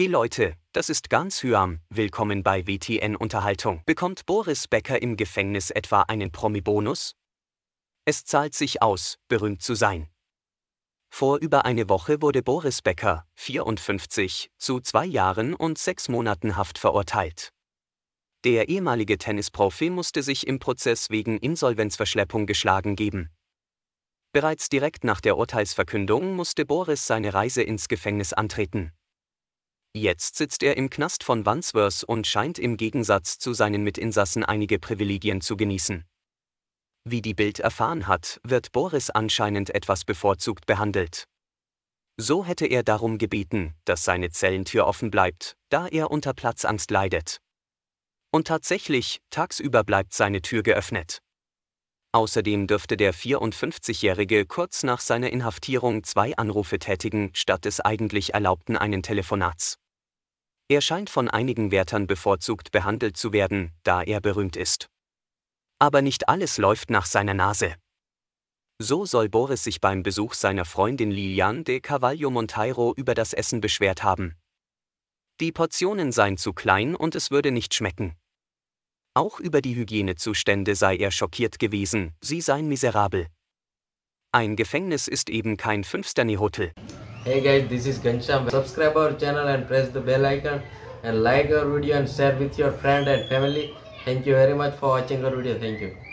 Hey Leute, das ist ganz Hyam, willkommen bei WTN Unterhaltung. Bekommt Boris Becker im Gefängnis etwa einen Promi-Bonus? Es zahlt sich aus, berühmt zu sein. Vor über eine Woche wurde Boris Becker, 54, zu zwei Jahren und sechs Monaten Haft verurteilt. Der ehemalige Tennisprofi musste sich im Prozess wegen Insolvenzverschleppung geschlagen geben. Bereits direkt nach der Urteilsverkündung musste Boris seine Reise ins Gefängnis antreten. Jetzt sitzt er im Knast von Wandsworth und scheint im Gegensatz zu seinen Mitinsassen einige Privilegien zu genießen. Wie die Bild erfahren hat, wird Boris anscheinend etwas bevorzugt behandelt. So hätte er darum gebeten, dass seine Zellentür offen bleibt, da er unter Platzangst leidet. Und tatsächlich, tagsüber bleibt seine Tür geöffnet. Außerdem dürfte der 54-Jährige kurz nach seiner Inhaftierung zwei Anrufe tätigen, statt des eigentlich erlaubten einen Telefonats. Er scheint von einigen Wärtern bevorzugt behandelt zu werden, da er berühmt ist. Aber nicht alles läuft nach seiner Nase. So soll Boris sich beim Besuch seiner Freundin Lilian de Carvalho Monteiro über das Essen beschwert haben. Die Portionen seien zu klein und es würde nicht schmecken. Auch über die Hygienezustände sei er schockiert gewesen, sie seien miserabel. Ein Gefängnis ist eben kein Fünf-Sterne-Hotel. Hey guys, this is Gansham. Subscribe our channel and press the bell icon and like our video and share with your friend and family. Thank you very much for watching our video. Thank you.